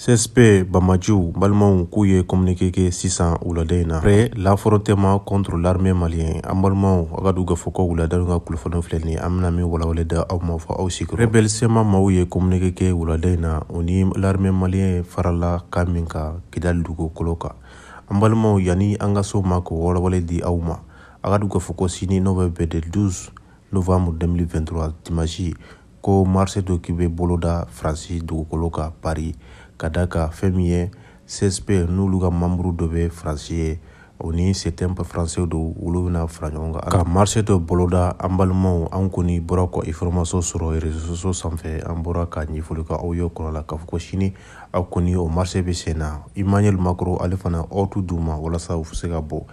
CSP Bamadiou balimaw k'u ye kɔminike kɛ sisan wuladen na après l'affrontement contre l'armée malien an balimaw a ka dugu gafo kɔ wuladaw ka kulufɔni filɛ nin an bena min walawale da aw ma fɔ aw sigiyɔrɔ rebel sema maaw ye kɔminike kɛ wuladen na o ni l'armée malien farala ka min ka kidali dugukolo kan an balimaw yani an ka so ma k'o walawale di aw ma a ka dugu gafo ko sini n'o bɛ bɛn de 12 novembre 2023 dimasi ko marise do k'i bɛ boloda faransi dugukolo kan pari ka da kan fɛn min ye csp n'olu ka mamuru dɔ bɛ faransi ye o ni setɛnpɛ faransɛw do olu bena fara ɲɔgɔn kan ka marise dɔ boloda an balimaw an kɔni bɔra ka informasiɔn sɔrɔ resesoso sanfɛ an bɔra ka ɲɛfɔli ka aw ye kɔnɔ k'a fɔ ko sini aw kɔni o marise be sen na i maɲɛl ale fana aw tu walasa u se ka bɔ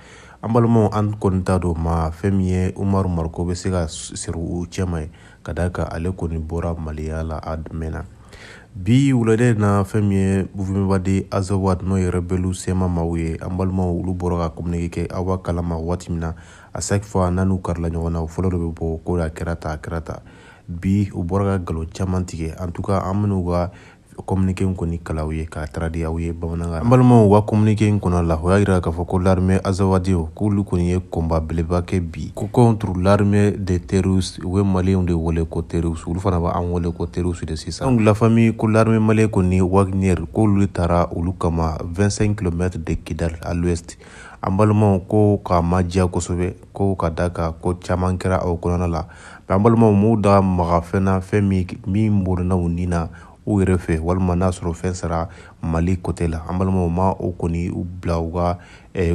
an balimaw an kɔni t'a don ma fɛn min ye umaru mariko bɛ se ka siri u cɛma ye ka da kan ale kɔni bɔra maliya la a mɛnna bi wulade na fɛn min ye bufemebade azawad n'o ye rebelu sema maw ye an balimaw olu bɔra ka kominike kɛ aw b'a kalama waati min na a chaque fois n'a n'u karila ɲɔgɔn na o fɔlɔ dɔ bɛ bɔ ko a kɛra ta a kɛra ta bi u bɔra ka galon caman tigɛ an tuka an min'u ka communiqué in ni kala aw ye k'a taradi aw ye bamanankan an balimaw wa communiqué in kɔnɔ la o y'a yira k'a fɔ ko l'armée azawadiw k'olu kɔni ye kɔnba belebeleba kɛ bi ko contre l'armée des terroristes u bɛ maliyɛnw de wele ko terroristes olu fana b'an wele ko terroristes de sisan donc la famille ko l'armée maliyɛn ni wagner k'olu tara olu kama 25 km de kidal à l'ouest an balimaw ko k'a majiya kosɛbɛ ko ka da kan ko caman kɛra aw kɔnɔna la mɛ an balimaw m'u da maga fɛn na fɛn min min bolonna ni na u yɛrɛ fɛ walima n'a sɔrɔ fɛn sara mali kɔtɛ la an balimaw ma o kɔni bila u ka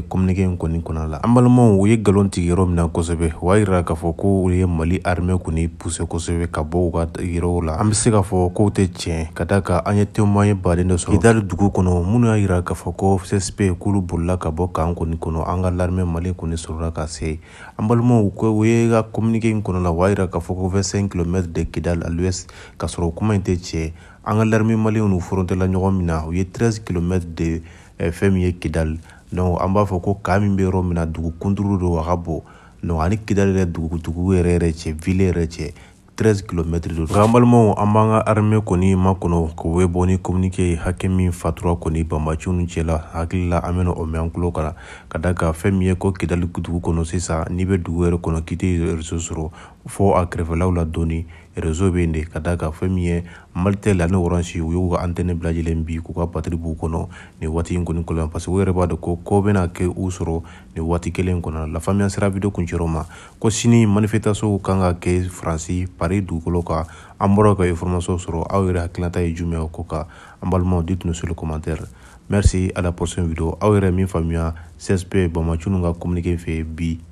kɔminike in kɔni kɔnɔ la an balimaw u ye galon tigɛ yɔrɔ min na kosɛbɛ o y'a yira k'a fɔ ko u ye mali armɛ kɔni puse kosɛbɛ ka bɔ u ka yɔrɔw la an bɛ se k'a fɔ kow tɛ tiɲɛ ka da kan an ye tɛma baden dɔ sɔrɔ idali dugu kɔnɔ minnu y'a yira k'a fɔ ko sɛsp k'olu bolila ka bɔ k'an kɔni kɔnɔ an ka larmɛ mali kɔni sɔrɔla ka se an balimaw u ye ka kɔminike in kɔnɔ la o y'a yira k'a fɔ ko 25 kilomɛtre de kidal à l'ouest k'a sɔrɔ kuma in tɛ tiɲɛ an ka on nous forontɛla ɲɔgɔn min na u ye 13 kilomɛtre de eh, fɛn min ye kidali donc an b'a fɔ ko kaa min bɛ yɔrɔ min na dugu kunturu do a ka bon ville yɛrɛ cɛ 13 kilomɛtre do nka an balimaw koni b'an ka arime kɔni makɔnɔ k'o be bɔ ni kominike ye hakɛ min fatura kɔni banbaciw ni cɛla an o mɛn an kulo ko kidali dugu kɔnɔ sisan n'i be dugu yɛrɛ kɔnɔ fo a kɛrɛfɛlaw la dɔɔni rezo bɛ yen de ka d'a kan fɛn min ye malitel ani orange u y'u ka antenne bila lajɛlen bi k'u ka batiri b'u kɔnɔ nin waati in kɔni kɔnɔ parce que u yɛrɛ b'a dɔn ko ko bɛna kɛ u sɔrɔ nin waati kelen kɔnɔ la faamuya sera video kunji ma ko sini manifestation kan ka kɛ faransi pari dugukolo kan an bɔra ka information sɔrɔ aw yɛrɛ hakilinata ye jumɛn ye o ko kan an balimaw sur le commentaire merci à la prochaine video aw yɛrɛ min faamuya CSP Bamacunu ka communiqué fɛ bi